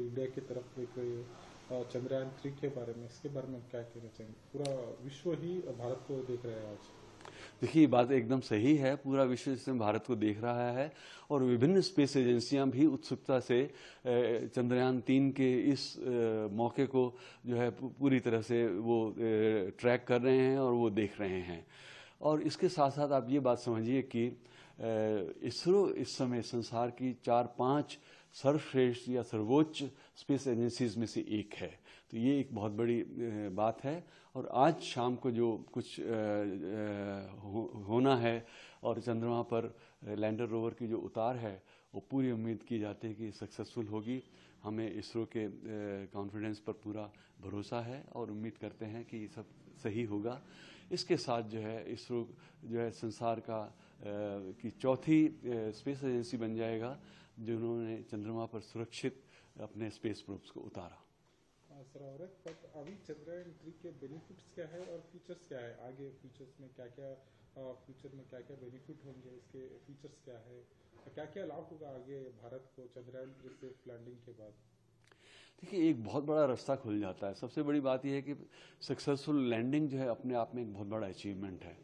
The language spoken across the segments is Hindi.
इंडिया की तरफ देख रही है चंद्रयान थ्री के बारे में इसके बारे में क्या कहना चाहेंगे पूरा विश्व ही भारत को देख रहे हैं आज देखिए बात एकदम सही है पूरा विश्व इसमें भारत को देख रहा है और विभिन्न स्पेस एजेंसियां भी उत्सुकता से चंद्रयान तीन के इस मौके को जो है पूरी तरह से वो ट्रैक कर रहे हैं और वो देख रहे हैं और इसके साथ साथ आप ये बात समझिए कि इसरो इस समय संसार की चार पांच सर्वश्रेष्ठ या सर्वोच्च स्पेस एजेंसीज में से एक है तो ये एक बहुत बड़ी बात है और आज शाम को जो कुछ होना है और चंद्रमा पर लैंडर रोवर की जो उतार है वो पूरी उम्मीद की जाती है कि सक्सेसफुल होगी हमें इसरो के कॉन्फिडेंस पर पूरा भरोसा है और उम्मीद करते हैं कि ये सब सही होगा इसके साथ जो है इसरो जो है संसार का कि चौथी स्पेस एजेंसी बन जाएगा जिन्होंने चंद्रमा पर सुरक्षित अपने स्पेस प्रोब्स को उतारा हाँ, बट अभी चंद्रयान थ्री के बेनिफिट्स क्या है और फीचर्स क्या है आगे फीचर्स में क्या क्या फ्यूचर में क्या क्या बेनिफिट होंगे इसके फीचर्स क्या है क्या क्या लाभ होगा आगे भारत को चंद्रयान थ्री सेफ लैंडिंग के बाद देखिए एक बहुत बड़ा रास्ता खुल जाता है सबसे बड़ी बात यह है कि सक्सेसफुल लैंडिंग जो है अपने आप में एक बहुत बड़ा अचीवमेंट है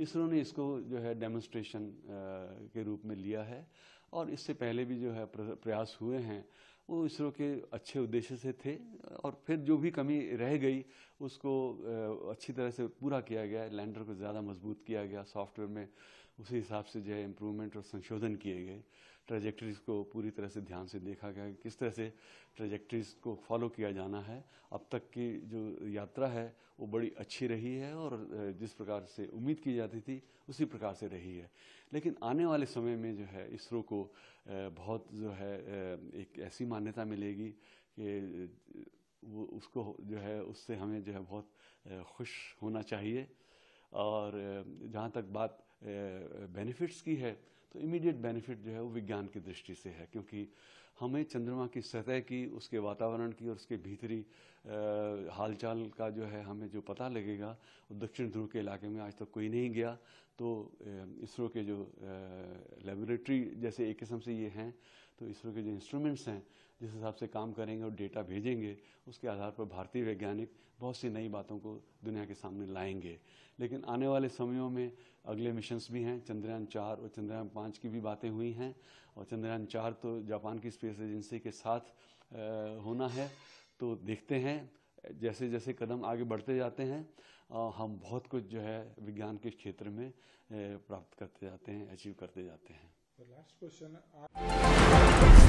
इसरो ने इसको जो है डेमोन्स्ट्रेशन uh, के रूप में लिया है और इससे पहले भी जो है प्रयास हुए हैं वो इसरो के अच्छे उद्देश्य से थे और फिर जो भी कमी रह गई उसको अच्छी तरह से पूरा किया गया लैंडर को ज़्यादा मजबूत किया गया सॉफ्टवेयर में उसी हिसाब से जो है इम्प्रूवमेंट और संशोधन किए गए ट्रेजेक्ट्रीज़ को पूरी तरह से ध्यान से देखा गया किस तरह से ट्रेजेक्ट्रीज़ को फॉलो किया जाना है अब तक की जो यात्रा है वो बड़ी अच्छी रही है और जिस प्रकार से उम्मीद की जाती थी उसी प्रकार से रही है लेकिन आने वाले समय में जो है इसरो को बहुत जो है एक ऐसी मान मान्यता मिलेगी कि वो उसको जो है उससे हमें जो है बहुत खुश होना चाहिए और जहाँ तक बात बेनिफिट्स की है तो इमीडिएट बेनिफिट जो है वो विज्ञान की दृष्टि से है क्योंकि हमें चंद्रमा की सतह की उसके वातावरण की और उसके भीतरी हालचाल का जो है हमें जो पता लगेगा दक्षिण ध्रुव के इलाके में आज तक तो कोई नहीं गया तो इसरो के जो लेबोरेटरी जैसे एक किस्म से ये हैं तो इसरो के जो इंस्ट्रूमेंट्स हैं जिस हिसाब से काम करेंगे और डेटा भेजेंगे उसके आधार पर भारतीय वैज्ञानिक बहुत सी नई बातों को दुनिया के सामने लाएंगे लेकिन आने वाले समयों में अगले मिशन मिशंस भी हैं चंद्रयान चार और चंद्रयान पाँच की भी बातें हुई हैं और चंद्रयान चार तो जापान की स्पेस एजेंसी के साथ होना है तो देखते हैं जैसे जैसे कदम आगे बढ़ते जाते हैं हम बहुत कुछ जो है विज्ञान के क्षेत्र में प्राप्त करते जाते हैं अचीव करते जाते हैं लास्ट क्वेश्चन